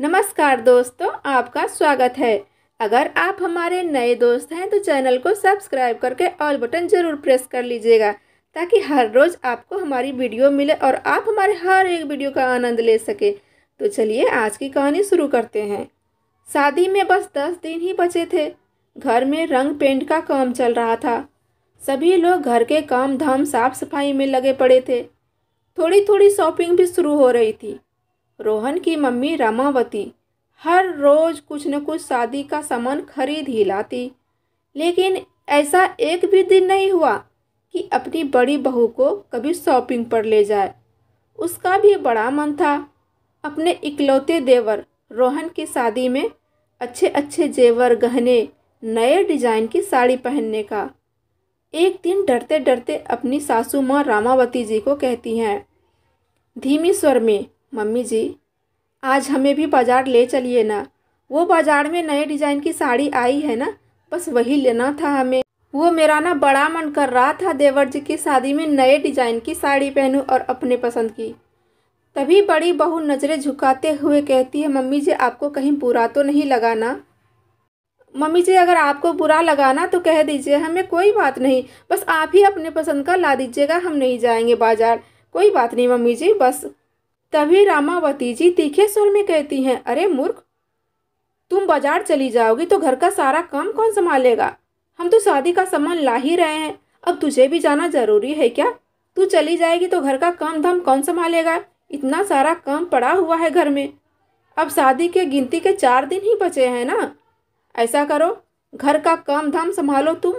नमस्कार दोस्तों आपका स्वागत है अगर आप हमारे नए दोस्त हैं तो चैनल को सब्सक्राइब करके ऑल बटन ज़रूर प्रेस कर लीजिएगा ताकि हर रोज़ आपको हमारी वीडियो मिले और आप हमारे हर एक वीडियो का आनंद ले सके तो चलिए आज की कहानी शुरू करते हैं शादी में बस दस दिन ही बचे थे घर में रंग पेंट का काम चल रहा था सभी लोग घर के काम धाम साफ सफाई में लगे पड़े थे थोड़ी थोड़ी शॉपिंग भी शुरू हो रही थी रोहन की मम्मी रमावती हर रोज़ कुछ न कुछ शादी का सामान खरीद ही लाती लेकिन ऐसा एक भी दिन नहीं हुआ कि अपनी बड़ी बहू को कभी शॉपिंग पर ले जाए उसका भी बड़ा मन था अपने इकलौते देवर रोहन की शादी में अच्छे अच्छे जेवर गहने नए डिज़ाइन की साड़ी पहनने का एक दिन डरते डरते अपनी सासू माँ रामावती जी को कहती हैं धीमी स्वर में मम्मी जी आज हमें भी बाज़ार ले चलिए ना वो बाज़ार में नए डिज़ाइन की साड़ी आई है ना बस वही लेना था हमें वो मेरा ना बड़ा मन कर रहा था देवर जी की शादी में नए डिज़ाइन की साड़ी पहनूं और अपने पसंद की तभी बड़ी बहू नज़रें झुकाते हुए कहती है मम्मी जी आपको कहीं बुरा तो नहीं लगाना मम्मी जी अगर आपको बुरा लगाना तो कह दीजिए हमें कोई बात नहीं बस आप ही अपने पसंद का ला दीजिएगा हम नहीं जाएंगे बाज़ार कोई बात नहीं मम्मी जी बस तभी रामावती जी तीखे स्वर में कहती हैं अरे मूर्ख तुम बाजार चली जाओगी तो घर का सारा काम कौन संभालेगा हम तो शादी का सामान ला ही रहे हैं अब तुझे भी जाना जरूरी है क्या तू चली जाएगी तो घर का काम धाम कौन संभालेगा इतना सारा काम पड़ा हुआ है घर में अब शादी के गिनती के चार दिन ही बचे हैं ना ऐसा करो घर का काम धाम संभालो तुम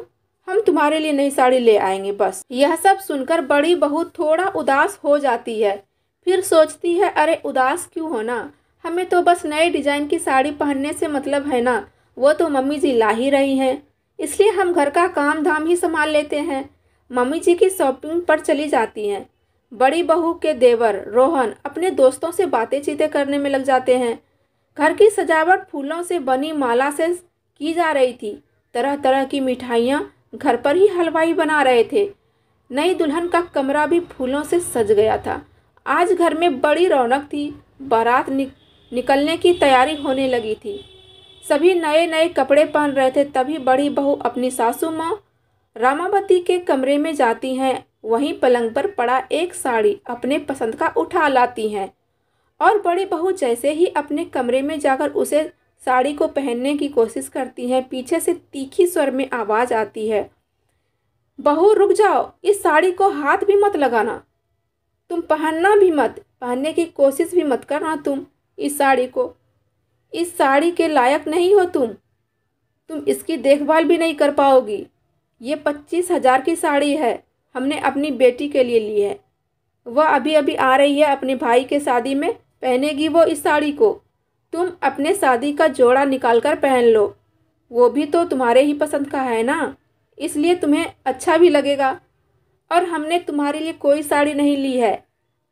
हम तुम्हारे लिए नई साड़ी ले आएंगे बस यह सब सुनकर बड़ी बहू थोड़ा उदास हो जाती है फिर सोचती है अरे उदास क्यों होना हमें तो बस नए डिज़ाइन की साड़ी पहनने से मतलब है ना वो तो मम्मी जी ला ही रही हैं इसलिए हम घर का काम धाम ही संभाल लेते हैं मम्मी जी की शॉपिंग पर चली जाती हैं बड़ी बहू के देवर रोहन अपने दोस्तों से बातें चीतें करने में लग जाते हैं घर की सजावट फूलों से बनी माला से की जा रही थी तरह तरह की मिठाइयाँ घर पर ही हलवाई बना रहे थे नई दुल्हन का कमरा भी फूलों से सज गया था आज घर में बड़ी रौनक थी बारात निक निकलने की तैयारी होने लगी थी सभी नए नए कपड़े पहन रहे थे तभी बड़ी बहू अपनी सासू माँ रामावती के कमरे में जाती हैं वहीं पलंग पर पड़ा एक साड़ी अपने पसंद का उठा लाती हैं और बड़ी बहू जैसे ही अपने कमरे में जाकर उसे साड़ी को पहनने की कोशिश करती हैं पीछे से तीखी स्वर में आवाज़ आती है बहू रुक जाओ इस साड़ी को हाथ भी मत लगाना तुम पहनना भी मत पहनने की कोशिश भी मत करना तुम इस साड़ी को इस साड़ी के लायक नहीं हो तुम तुम इसकी देखभाल भी नहीं कर पाओगी ये पच्चीस हज़ार की साड़ी है हमने अपनी बेटी के लिए ली है वह अभी अभी आ रही है अपने भाई के शादी में पहनेगी वो इस साड़ी को तुम अपने शादी का जोड़ा निकाल कर पहन लो वो भी तो तुम्हारे ही पसंद का है ना इसलिए तुम्हें अच्छा भी लगेगा और हमने तुम्हारे लिए कोई साड़ी नहीं ली है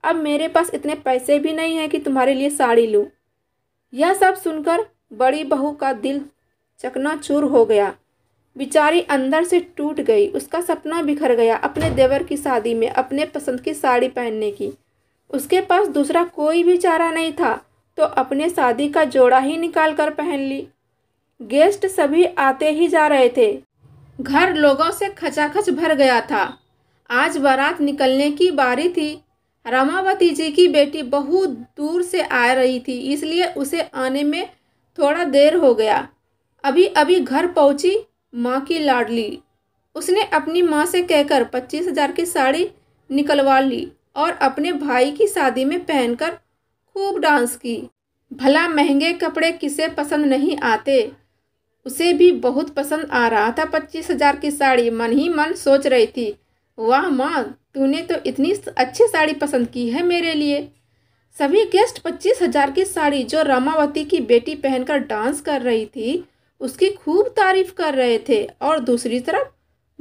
अब मेरे पास इतने पैसे भी नहीं हैं कि तुम्हारे लिए साड़ी लूँ यह सब सुनकर बड़ी बहू का दिल चकनाचूर हो गया बेचारी अंदर से टूट गई उसका सपना बिखर गया अपने देवर की शादी में अपने पसंद की साड़ी पहनने की उसके पास दूसरा कोई भी चारा नहीं था तो अपने शादी का जोड़ा ही निकाल कर पहन ली गेस्ट सभी आते ही जा रहे थे घर लोगों से खचाखच भर गया था आज बारात निकलने की बारी थी रमावती जी की बेटी बहुत दूर से आ रही थी इसलिए उसे आने में थोड़ा देर हो गया अभी अभी घर पहुंची माँ की लाडली उसने अपनी माँ से कहकर पच्चीस हजार की साड़ी निकलवा ली और अपने भाई की शादी में पहनकर खूब डांस की भला महंगे कपड़े किसे पसंद नहीं आते उसे भी बहुत पसंद आ रहा था पच्चीस हजार की साड़ी मन ही मन सोच रही थी वाह माँ तूने तो इतनी अच्छी साड़ी पसंद की है मेरे लिए सभी गेस्ट पच्चीस हजार की साड़ी जो रामावती की बेटी पहनकर डांस कर रही थी उसकी खूब तारीफ कर रहे थे और दूसरी तरफ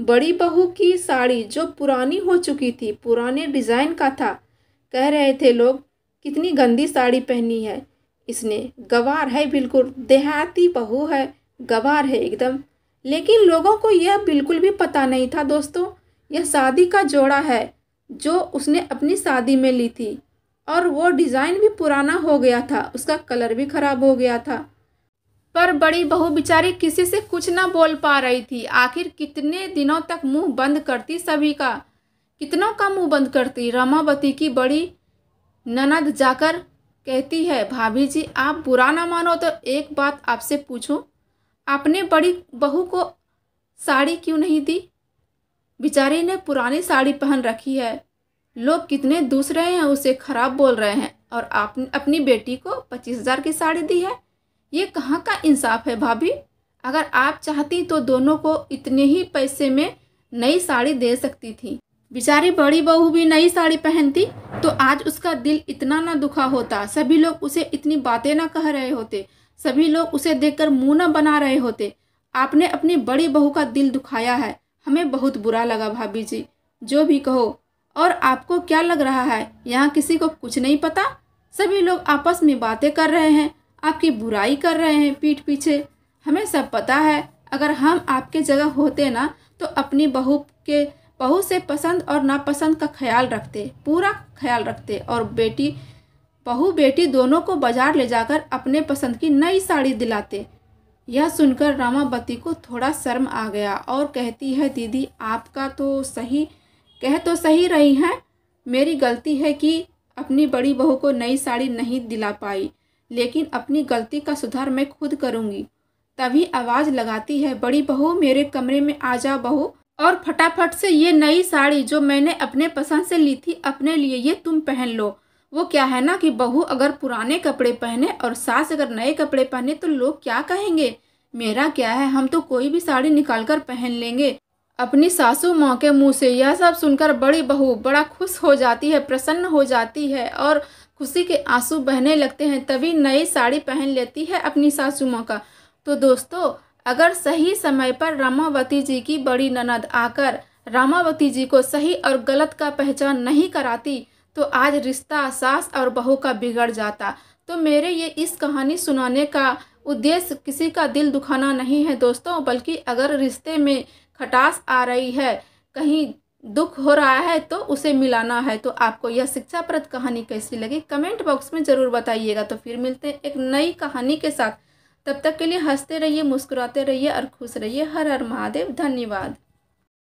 बड़ी बहू की साड़ी जो पुरानी हो चुकी थी पुराने डिज़ाइन का था कह रहे थे लोग कितनी गंदी साड़ी पहनी है इसने गवार है बिल्कुल देहाती बहू है गवार है एकदम लेकिन लोगों को यह बिल्कुल भी पता नहीं था दोस्तों यह शादी का जोड़ा है जो उसने अपनी शादी में ली थी और वो डिज़ाइन भी पुराना हो गया था उसका कलर भी ख़राब हो गया था पर बड़ी बहू बेचारी किसी से कुछ ना बोल पा रही थी आखिर कितने दिनों तक मुंह बंद करती सभी का कितनों का मुंह बंद करती रमावती की बड़ी ननद जाकर कहती है भाभी जी आप बुरा ना मानो तो एक बात आपसे पूछूं आपने बड़ी बहू को साड़ी क्यों नहीं दी बेचारी ने पुरानी साड़ी पहन रखी है लोग कितने दूसरे हैं उसे खराब बोल रहे हैं और आप अपनी बेटी को पच्चीस हज़ार की साड़ी दी है ये कहाँ का इंसाफ है भाभी अगर आप चाहती तो दोनों को इतने ही पैसे में नई साड़ी दे सकती थी बेचारी बड़ी बहू भी नई साड़ी पहनती तो आज उसका दिल इतना ना दुखा होता सभी लोग उसे इतनी बातें ना कह रहे होते सभी लोग उसे देखकर मुंह ना बना रहे होते आपने अपनी बड़ी बहू का दिल दुखाया है हमें बहुत बुरा लगा भाभी जी जो भी कहो और आपको क्या लग रहा है यहाँ किसी को कुछ नहीं पता सभी लोग आपस में बातें कर रहे हैं आपकी बुराई कर रहे हैं पीठ पीछे हमें सब पता है अगर हम आपके जगह होते ना तो अपनी बहू के बहू से पसंद और नापसंद का ख्याल रखते पूरा ख्याल रखते और बेटी बहू बेटी दोनों को बाजार ले जाकर अपने पसंद की नई साड़ी दिलाते यह सुनकर रामावती को थोड़ा शर्म आ गया और कहती है दीदी आपका तो सही कह तो सही रही हैं मेरी गलती है कि अपनी बड़ी बहू को नई साड़ी नहीं दिला पाई लेकिन अपनी गलती का सुधार मैं खुद करूँगी तभी आवाज़ लगाती है बड़ी बहू मेरे कमरे में आ जा बहू और फटाफट से ये नई साड़ी जो मैंने अपने पसंद से ली थी अपने लिए ये तुम पहन लो वो क्या है ना कि बहू अगर पुराने कपड़े पहने और सास अगर नए कपड़े पहने तो लोग क्या कहेंगे मेरा क्या है हम तो कोई भी साड़ी निकाल कर पहन लेंगे अपनी सासू माँ के मुँह से यह सब सुनकर बड़ी बहू बड़ा खुश हो जाती है प्रसन्न हो जाती है और खुशी के आंसू बहने लगते हैं तभी नई साड़ी पहन लेती है अपनी सासू माँ का तो दोस्तों अगर सही समय पर रामावती जी की बड़ी ननद आकर रामावती जी को सही और गलत का पहचान नहीं कराती तो आज रिश्ता सास और बहू का बिगड़ जाता तो मेरे ये इस कहानी सुनाने का उद्देश्य किसी का दिल दुखाना नहीं है दोस्तों बल्कि अगर रिश्ते में खटास आ रही है कहीं दुख हो रहा है तो उसे मिलाना है तो आपको यह शिक्षाप्रद कहानी कैसी लगी कमेंट बॉक्स में ज़रूर बताइएगा तो फिर मिलते हैं एक नई कहानी के साथ तब तक के लिए हंसते रहिए मुस्कुराते रहिए और खुश रहिए हर हर महादेव धन्यवाद